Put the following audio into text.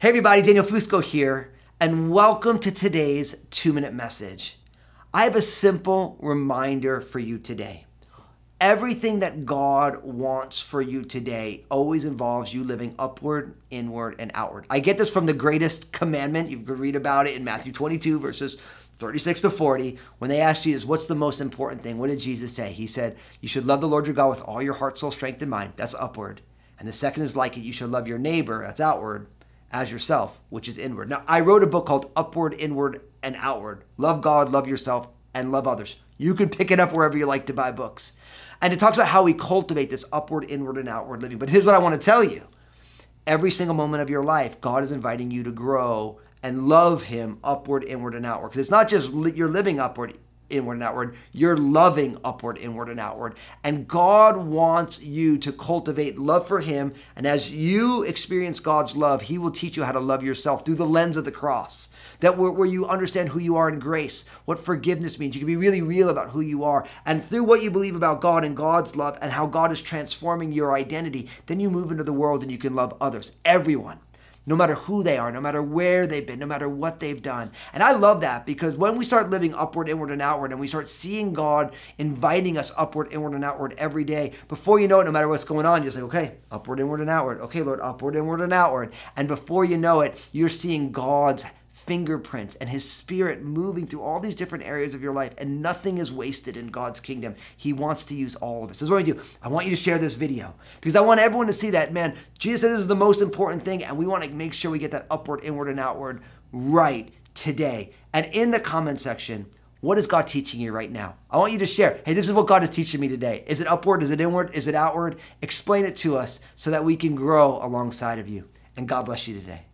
Hey everybody, Daniel Fusco here, and welcome to today's two minute message. I have a simple reminder for you today. Everything that God wants for you today always involves you living upward, inward, and outward. I get this from the greatest commandment. You could read about it in Matthew 22, verses 36 to 40. When they asked Jesus, What's the most important thing? What did Jesus say? He said, You should love the Lord your God with all your heart, soul, strength, and mind. That's upward. And the second is like it. You should love your neighbor. That's outward as yourself, which is inward. Now, I wrote a book called Upward, Inward, and Outward Love God, Love Yourself, and Love Others. You can pick it up wherever you like to buy books. And it talks about how we cultivate this upward, inward, and outward living. But here's what I want to tell you every single moment of your life, God is inviting you to grow and love Him upward, inward, and outward. Because it's not just li- you're living upward, inward and outward. You're loving upward, inward, and outward. And God wants you to cultivate love for Him. And as you experience God's love, He will teach you how to love yourself through the lens of the cross. That where, where you understand who you are in grace, what forgiveness means. You can be really real about who you are. And through what you believe about God and God's love and how God is transforming your identity, then you move into the world and you can love others, everyone no matter who they are, no matter where they've been, no matter what they've done. And I love that because when we start living upward, inward, and outward, and we start seeing God inviting us upward, inward, and outward every day, before you know it, no matter what's going on, you're like, okay, upward, inward, and outward. Okay, Lord, upward, inward, and outward. And before you know it, you're seeing God's fingerprints and his spirit moving through all these different areas of your life, and nothing is wasted in God's kingdom. He wants to use all of us. This is what I do. I want you to share this video because I want everyone to see that, man, Jesus said this is the most important thing, and we want to make sure we get that upward, inward, and outward right today. And in the comment section, what is God teaching you right now? I want you to share. Hey, this is what God is teaching me today. Is it upward? Is it inward? Is it outward? Explain it to us so that we can grow alongside of you. And God bless you today.